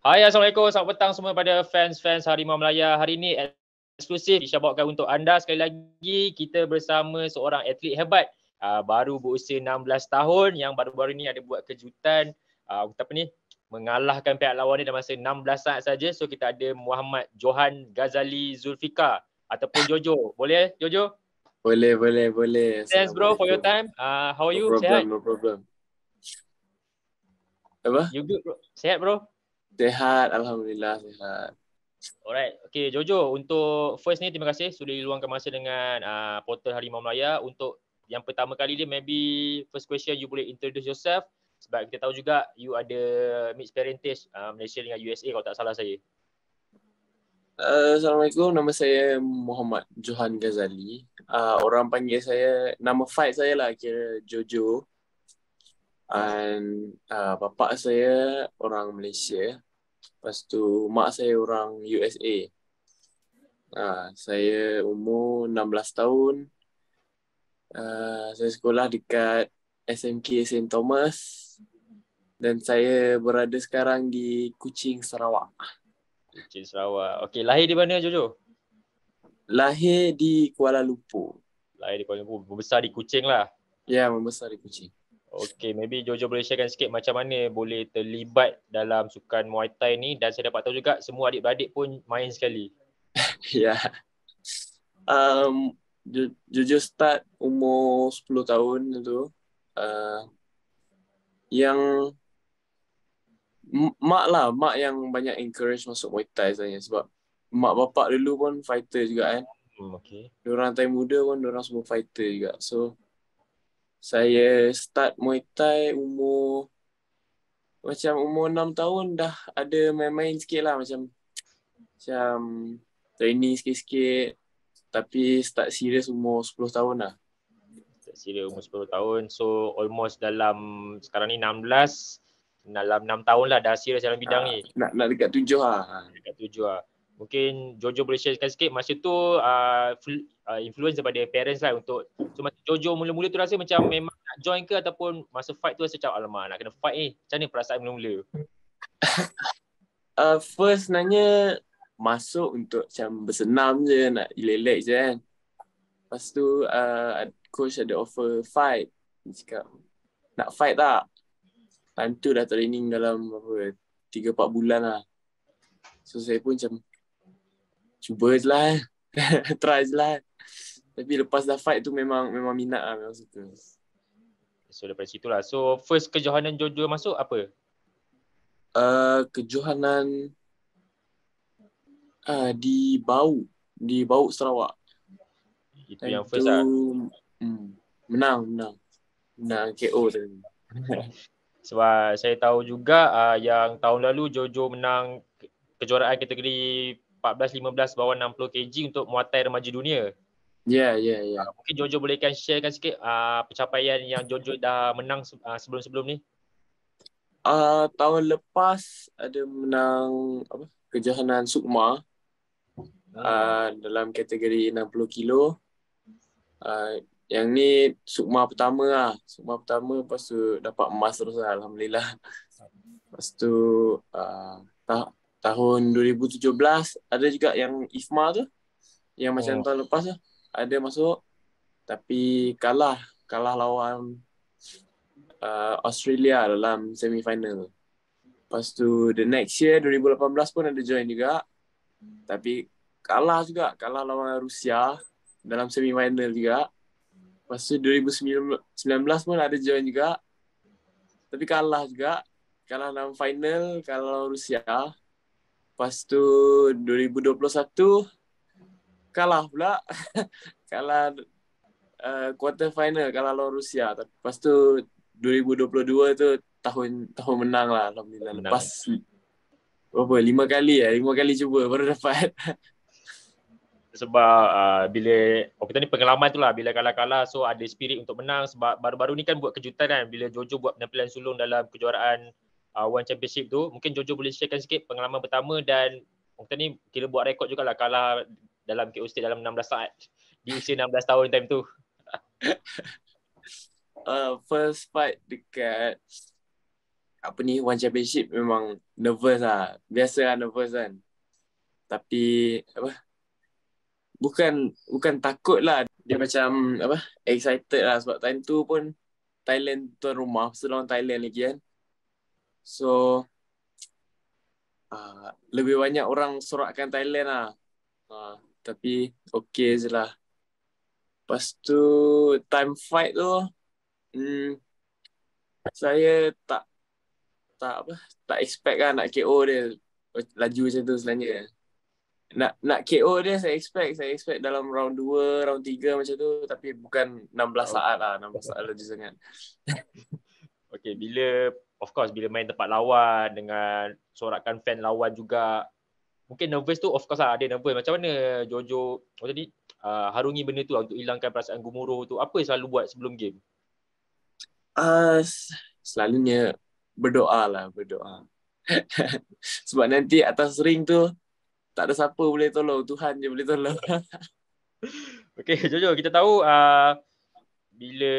Hai Assalamualaikum, selamat petang semua pada fans-fans Harimau Melaya. Hari ini eksklusif disyabatkan untuk anda sekali lagi kita bersama seorang atlet hebat uh, baru berusia 16 tahun yang baru-baru ini ada buat kejutan uh, ah, apa ni mengalahkan pihak lawan ni dalam masa 16 saat saja. So kita ada Muhammad Johan Ghazali Zulfika ataupun Jojo. Boleh Jojo? Boleh, boleh, boleh. Thanks bro for your time. Uh, how are no you? Problem, sehat? No problem, no problem. Apa? You good bro? Sehat bro? Sehat, Alhamdulillah sehat. Alright, okay Jojo, untuk first ni terima kasih sudah diluangkan masa dengan uh, portal Harimau Melaya untuk yang pertama kali ni maybe first question you boleh introduce yourself sebab kita tahu juga you ada mixed parentage uh, Malaysia dengan USA kalau tak salah saya. Uh, Assalamualaikum, nama saya Muhammad Johan Ghazali. Uh, orang panggil saya, nama fight saya lah kira Jojo. And uh, bapa saya orang Malaysia. Lepas tu mak saya orang USA. Ha, ah, saya umur 16 tahun. Uh, saya sekolah dekat SMK St. Thomas. Dan saya berada sekarang di Kuching, Sarawak. Kuching, Sarawak. Okay, lahir di mana Jojo? Lahir di Kuala Lumpur. Lahir di Kuala Lumpur. Membesar di Kuching lah. Ya, yeah, membesar di Kuching. Okay, maybe Jojo boleh sharekan sikit macam mana boleh terlibat dalam sukan Muay Thai ni dan saya dapat tahu juga semua adik-beradik pun main sekali. ya. Yeah. Um, Jojo start umur 10 tahun tu. Uh, yang mak lah, mak yang banyak encourage masuk Muay Thai sebenarnya sebab mak bapak dulu pun fighter juga kan. Hmm, okay. Diorang time muda pun diorang semua fighter juga. So, saya start Muay Thai umur macam umur 6 tahun dah ada main-main sikit lah macam macam training sikit-sikit tapi start serius umur 10 tahun lah start serius umur 10 tahun so almost dalam sekarang ni 16 dalam 6 tahun lah dah serius dalam bidang ha, ni nak nak dekat 7 lah dekat 7 lah mungkin Jojo boleh sharekan sikit masa tu uh, influence daripada parents lah untuk so masa Jojo mula-mula tu rasa macam memang nak join ke ataupun masa fight tu rasa macam alamak nak kena fight ni eh. macam ni perasaan mula-mula uh, first nanya masuk untuk macam bersenam je nak relax je kan lepas tu uh, coach ada offer fight dia cakap nak fight tak time tu dah training dalam apa 3-4 bulan lah so saya pun macam cuba je lah. Eh. Try je lah. Tapi lepas dah fight tu memang memang minat lah. Memang suka. So daripada situ lah. So first kejohanan Jojo masuk apa? Uh, kejohanan uh, di Bau. Di Bau Sarawak. Itu And yang first lah. Mm, menang, menang. Menang KO tadi. Sebab saya tahu juga uh, yang tahun lalu Jojo menang kejuaraan kategori 14-15 bawah 60 kg untuk Muay Thai remaja dunia. Ya, yeah, ya, yeah, ya. Yeah. Mungkin Jojo boleh bolehkan sharekan sikit uh, pencapaian yang Jojo dah menang uh, sebelum-sebelum ni. Uh, tahun lepas ada menang apa kejohanan Sukma uh, dalam kategori 60 kilo. Uh, yang ni Sukma pertama lah. Sukma pertama lepas tu dapat emas terus lah, Alhamdulillah. Lepas tu uh, tahun 2017 ada juga yang IFMA tu yang macam oh. tahun lepas tu lah, ada masuk tapi kalah kalah lawan uh, Australia dalam semi final. Lepas tu the next year 2018 pun ada join juga. Tapi kalah juga, kalah lawan Rusia dalam semi final juga. Lepas tu 2019 pun ada join juga. Tapi kalah juga, kalah dalam final kalah lawan Rusia. Lepas tu 2021 kalah pula. kalah uh, quarter final kalah lawan Rusia. Lepas tu 2022 tu tahun tahun menang lah alhamdulillah. Menang. Lepas berapa? Lima kali ya, lima kali cuba baru dapat. sebab uh, bila oh, kita ni pengalaman tu lah bila kalah-kalah so ada spirit untuk menang sebab baru-baru ni kan buat kejutan kan bila Jojo buat penampilan sulung dalam kejuaraan uh, One Championship tu. Mungkin Jojo boleh sharekan sikit pengalaman pertama dan kita ni kira buat rekod jugalah kalah dalam KO State dalam 16 saat di usia 16 tahun time tu. uh, first fight dekat apa ni One Championship memang nervous lah. Biasa lah nervous kan. Tapi apa bukan bukan takut lah. Dia macam apa excited lah sebab time tu pun Thailand tuan rumah. Selang Thailand lagi kan. So uh, lebih banyak orang sorakkan Thailand lah. Uh, tapi okay je lah. Lepas tu time fight tu hmm, saya tak tak apa tak expect kan lah nak KO dia laju macam tu selanjutnya. Nak nak KO dia saya expect saya expect dalam round 2, round 3 macam tu tapi bukan 16 saat lah, 16 saat laju sangat. Okay, bila of course bila main tempat lawan dengan sorakan fan lawan juga mungkin nervous tu of course lah ada nervous macam mana Jojo macam ni uh, ah, harungi benda tu lah untuk hilangkan perasaan gemuruh tu apa yang selalu buat sebelum game uh, selalunya berdoa lah berdoa sebab nanti atas ring tu tak ada siapa boleh tolong Tuhan je boleh tolong Okay Jojo kita tahu uh, bila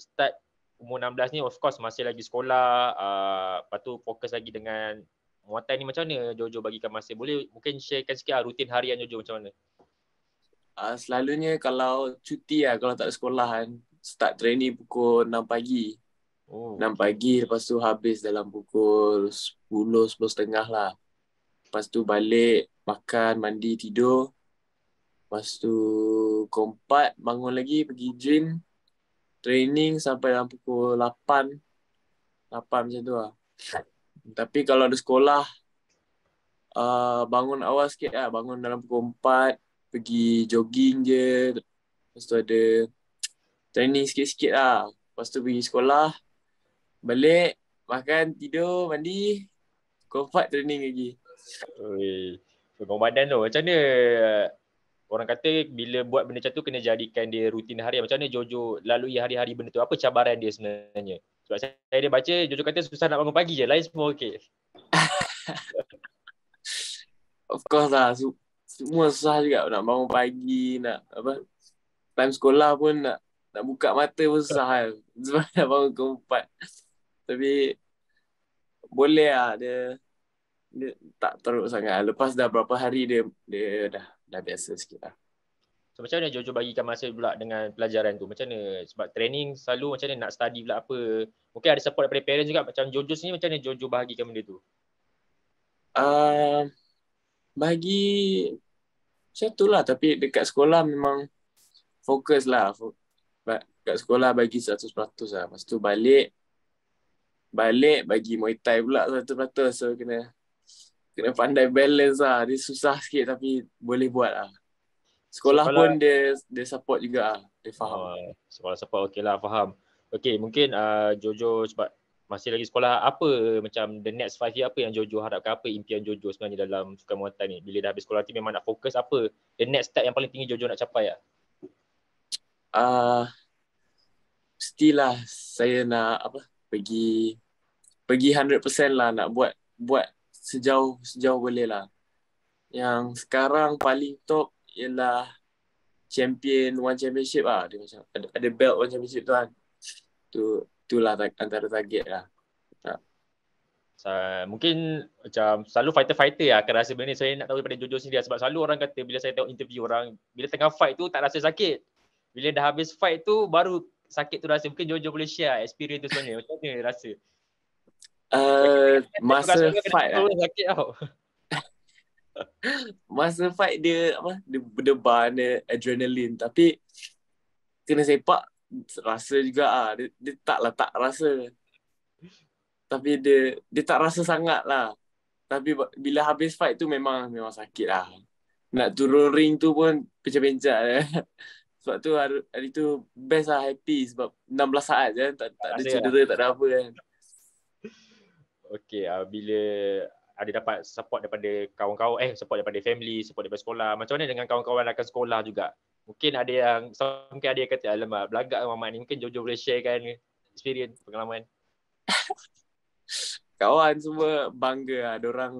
start umur 16 ni of course masih lagi sekolah uh, lepas tu fokus lagi dengan muatan ni macam mana Jojo bagikan masa boleh mungkin sharekan sikit uh, rutin harian Jojo macam mana uh, selalunya kalau cuti lah kalau tak ada sekolah kan start training pukul 6 pagi oh, 6 pagi okay. lepas tu habis dalam pukul 10 tengah lah lepas tu balik makan mandi tidur lepas tu kompat bangun lagi pergi gym training sampai dalam pukul 8 8 macam tu lah tapi kalau ada sekolah uh, bangun awal sikit lah bangun dalam pukul 4 pergi jogging je lepas tu ada training sikit-sikit lah lepas tu pergi sekolah balik makan tidur mandi pukul 4 training lagi Ui, pengobatan tu macam mana orang kata bila buat benda macam tu kena jadikan dia rutin hari macam mana Jojo lalui hari-hari benda tu apa cabaran dia sebenarnya sebab saya dia baca Jojo kata susah nak bangun pagi je lain semua okey of course lah su- semua susah juga nak bangun pagi nak apa time sekolah pun nak nak buka mata pun susah kan sebab nak bangun ke empat tapi boleh lah dia dia tak teruk sangat lepas dah berapa hari dia dia dah dah biasa sikit lah. So macam mana Jojo bagikan masa pula dengan pelajaran tu? Macam mana? Sebab training selalu macam mana nak study pula apa? Mungkin ada support daripada parents juga macam Jojo sini macam mana Jojo bahagikan benda tu? Uh, bagi macam tu lah tapi dekat sekolah memang fokus lah. Dekat sekolah bagi 100% lah. Lepas tu balik balik bagi Muay Thai pula 100% so kena kena pandai balance lah. Dia susah sikit tapi boleh buat lah. Sekolah, sekolah pun dia dia support juga lah. Dia faham. Oh, sekolah support okey lah, faham. Okey, mungkin uh, Jojo sebab masih lagi sekolah, apa macam the next five year apa yang Jojo harapkan? Apa impian Jojo sebenarnya dalam sukan Muay Thai ni? Bila dah habis sekolah nanti memang nak fokus apa the next step yang paling tinggi Jojo nak capai lah? Uh, mestilah saya nak apa pergi pergi 100% lah nak buat buat sejauh sejauh boleh lah. Yang sekarang paling top ialah champion one championship lah. Dia macam ada, ada belt one championship tu kan. Tu itulah tak, antara target lah. Tak. mungkin macam selalu fighter-fighter lah akan rasa benda ni. Saya nak tahu daripada Jojo sendiri lah. sebab selalu orang kata bila saya tengok interview orang, bila tengah fight tu tak rasa sakit. Bila dah habis fight tu baru sakit tu rasa. Mungkin Jojo boleh share lah experience tu sebenarnya. Macam mana rasa? Eh, eh, masa fight lah. Sakit tau. masa fight dia apa dia berdebar dia adrenalin. tapi kena sepak rasa juga ah dia, dia lah tak rasa tapi dia dia tak rasa sangat lah tapi bila habis fight tu memang memang sakit lah nak turun ring tu pun pecah-pecah je. sebab tu hari, hari tu best lah happy sebab 16 saat je kan, tak, tak ada cedera lah. tak ada apa kan okey uh, bila ada dapat support daripada kawan-kawan eh support daripada family support daripada sekolah macam mana dengan kawan-kawan akan sekolah juga mungkin ada yang mungkin ada yang kata alamak belagak mamak ni mungkin Jojo boleh share kan experience pengalaman kawan semua bangga lah dorang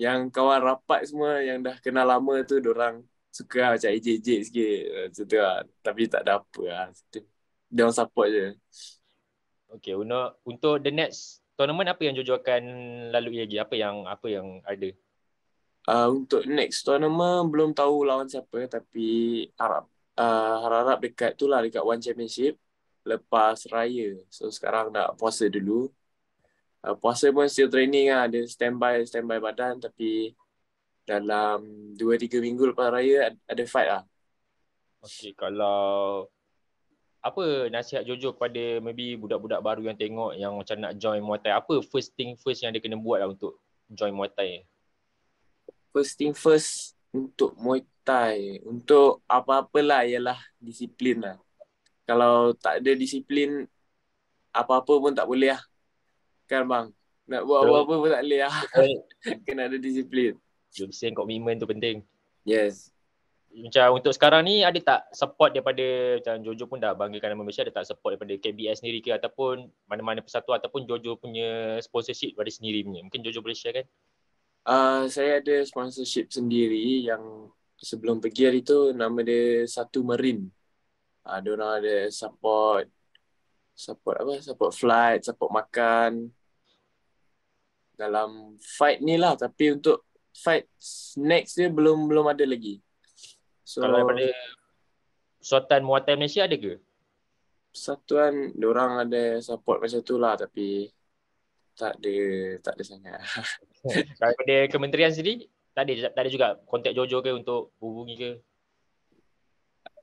yang kawan rapat semua yang dah kenal lama tu dorang suka lah macam AJJ sikit ah, macam tu lah. tapi tak ada apa lah dia orang support je Okay, untuk the next tournament apa yang Jojo akan lalui lagi? Apa yang apa yang ada? Uh, untuk next tournament belum tahu lawan siapa tapi harap uh, ah, harap dekat tu lah dekat One Championship lepas raya. So sekarang nak puasa dulu. Uh, puasa pun still training lah. Ada standby, standby badan tapi dalam 2-3 minggu lepas raya ada fight lah. Okay, kalau apa nasihat Jojo kepada maybe budak-budak baru yang tengok yang macam nak join Muay Thai? Apa first thing first yang dia kena buat lah untuk join Muay Thai? First thing first untuk Muay Thai, untuk apa-apalah ialah disiplin lah. Kalau tak ada disiplin, apa-apa pun tak boleh lah. Kan bang? Nak buat apa-apa pun tak boleh lah. kena ada disiplin. Jom sing komitmen tu penting. Yes, macam untuk sekarang ni ada tak support daripada macam Jojo pun dah banggakan nama Malaysia ada tak support daripada KBS sendiri ke ataupun mana-mana persatuan ataupun Jojo punya sponsorship pada sendiri punya mungkin Jojo boleh share kan uh, saya ada sponsorship sendiri yang sebelum pergi hari tu nama dia Satu Marin uh, ah, dia orang ada support support apa support flight support makan dalam fight ni lah tapi untuk fight next dia belum belum ada lagi So, kalau daripada Persatuan Muay Malaysia ada ke? Persatuan orang ada support macam tu lah tapi tak ada tak ada sangat. pada kementerian sendiri tak ada tak ada juga kontak Jojo ke untuk hubungi ke?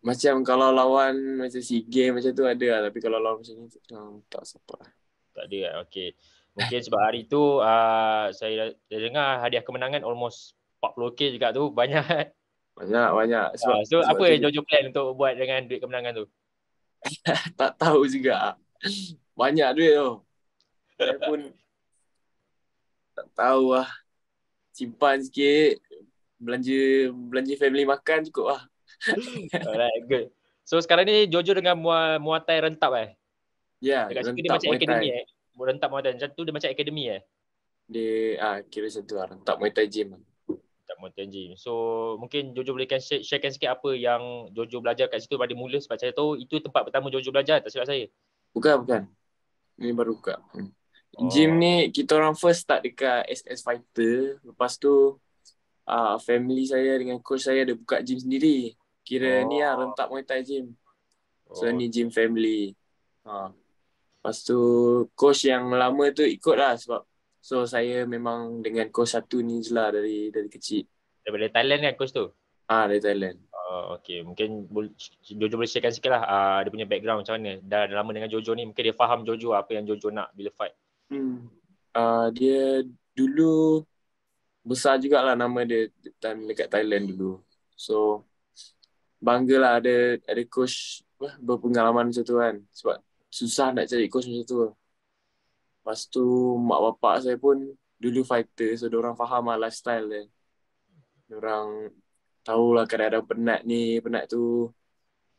Macam kalau lawan macam si game macam tu ada lah tapi kalau lawan macam ni um, tak support lah. Tak ada lah. Okay. Mungkin sebab hari tu uh, saya dah dengar hadiah kemenangan almost 40k juga tu banyak banyak banyak ah, sebab so sebab apa jojo plan untuk buat dengan duit kemenangan tu? tak tahu juga. Banyak duit tu. Saya pun tak tahu ah Simpan sikit belanja belanja family makan cukup lah. Alright, good. So sekarang ni Jojo dengan Mua, Muatai rentap eh? Ya, yeah, rentap macam Muatai. Academy, eh? Rentap Macam tu dia macam akademi eh? Dia ah, kira satu tu lah. Rentap Muatai gym. Mountain Gym. So mungkin Jojo boleh kan share, sharekan sikit apa yang Jojo belajar kat situ pada mula sebab saya tahu itu tempat pertama Jojo belajar tak silap saya. Bukan, bukan. Ini baru buka. Hmm. Oh. Gym ni kita orang first start dekat SS Fighter. Lepas tu uh, family saya dengan coach saya ada buka gym sendiri. Kira oh. ni lah rentak Muay Thai gym. So oh. ni gym family. Ha. Lepas tu coach yang lama tu ikut lah sebab So saya memang dengan coach satu ni je lah dari, dari kecil Daripada Thailand kan coach tu? Ah dari Thailand uh, Okay mungkin Jojo boleh sharekan sikit lah uh, dia punya background macam mana Dah lama dengan Jojo ni mungkin dia faham Jojo apa yang Jojo nak bila fight hmm. Uh, dia dulu besar jugalah nama dia time dekat Thailand dulu So banggalah ada ada coach berpengalaman macam tu kan Sebab susah nak cari coach macam tu lah Lepas tu mak bapak saya pun dulu fighter so orang faham lah lifestyle dia. Orang tahu lah kadang-kadang penat ni, penat tu.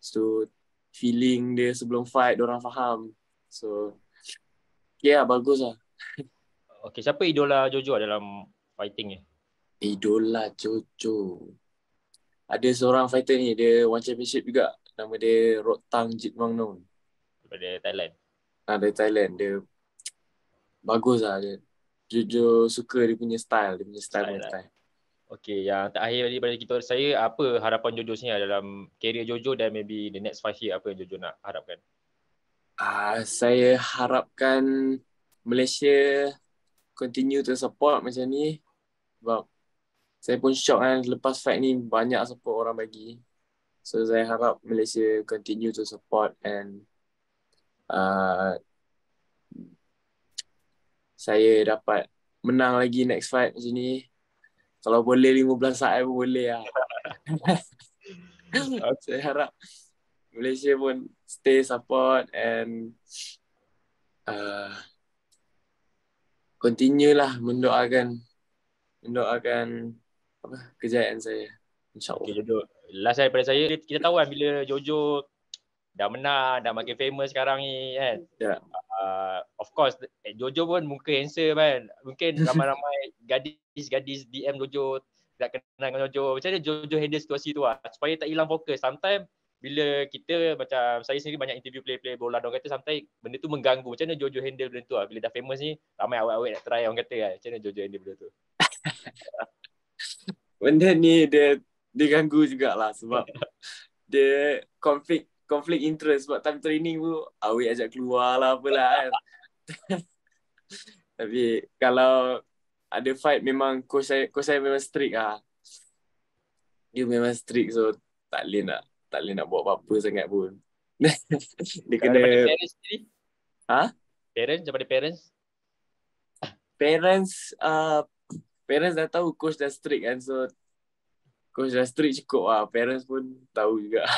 So feeling dia sebelum fight orang faham. So yeah, bagus lah. Okay, siapa idola Jojo dalam fighting ni? Idola Jojo. Ada seorang fighter ni, dia one championship juga. Nama dia Rotang Jitmang Noon. Dari Thailand. Ah, dari Thailand. Dia bagus lah dia. Jujur suka dia punya style, dia punya style punya style. Lah. Okay, yang terakhir daripada kita saya, apa harapan Jojo sini dalam career Jojo dan maybe the next five year, apa yang Jojo nak harapkan? Ah, uh, saya harapkan Malaysia continue to support macam ni sebab saya pun shock kan lepas fight ni banyak support orang bagi. So saya harap Malaysia continue to support and uh, saya dapat menang lagi next fight macam ni. Kalau boleh 15 saat pun boleh lah. saya harap Malaysia pun stay support and uh, continue lah mendoakan mendoakan apa kejayaan saya. InsyaAllah. Okay, Jojo. Last saya pada saya, kita tahu kan bila Jojo dah menang, dah makin famous sekarang ni kan. Yeah uh, of course eh, Jojo pun muka handsome kan mungkin ramai-ramai gadis-gadis DM Jojo tak kenal dengan Jojo macam mana Jojo handle situasi tu lah supaya tak hilang fokus sometimes bila kita macam saya sendiri banyak interview play-play bola dong kata sampai benda tu mengganggu macam mana Jojo handle benda tu lah bila dah famous ni ramai awet-awet nak try orang kata kan macam mana Jojo handle benda tu benda ni dia diganggu jugalah sebab dia conflict Konflik interest buat time training tu awek ah, ajak keluar lah apalah kan tapi kalau ada fight memang coach saya coach saya memang strict ah dia memang strict so tak boleh nak tak boleh nak buat apa-apa sangat pun dia kena daripada parents ni ha parents daripada parents parents uh, parents dah tahu coach dah strict kan so coach dah strict cukup lah parents pun tahu juga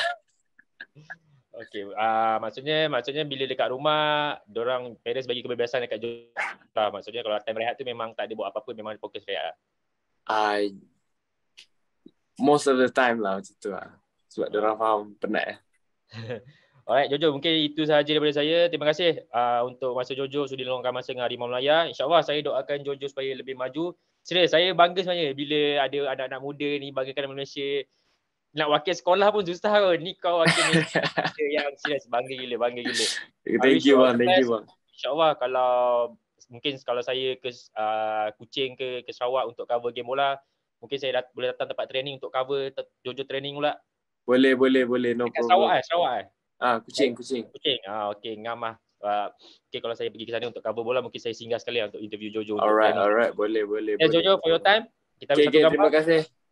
Okey, uh, maksudnya maksudnya bila dekat rumah, orang parents bagi kebebasan dekat Jota. Ah, maksudnya kalau time rehat tu memang tak ada buat apa-apa, memang fokus rehat lah. I, most of the time lah macam tu lah. Sebab oh. orang faham penat lah. Alright Jojo, mungkin itu sahaja daripada saya. Terima kasih uh, untuk masa Jojo sudah luangkan masa dengan Harimau Melaya. InsyaAllah saya doakan Jojo supaya lebih maju. Serius, saya bangga sebenarnya bila ada anak-anak muda ni bagikan Malaysia nak wakil sekolah pun susah kan. Ni kau wakil ni. yang serius. Bangga gila. Bangga gila. Thank you bang. Thank you bang. InsyaAllah kalau mungkin kalau saya ke uh, Kuching ke ke Sarawak untuk cover game bola. Mungkin saya dat- boleh datang tempat training untuk cover Jojo training pula. Boleh, boleh, boleh. No Dekat Sarawak eh? Sarawak eh? Ah, kucing, kucing. Kucing. Ah, okay. Ngamah. Uh, ah, okay, kalau saya pergi ke sana untuk cover bola, mungkin saya singgah sekali lah untuk interview Jojo. Alright, alright. Boleh, boleh. Yeah, boleh. Jojo, for your time. Kita okay, okay, Terima kasih.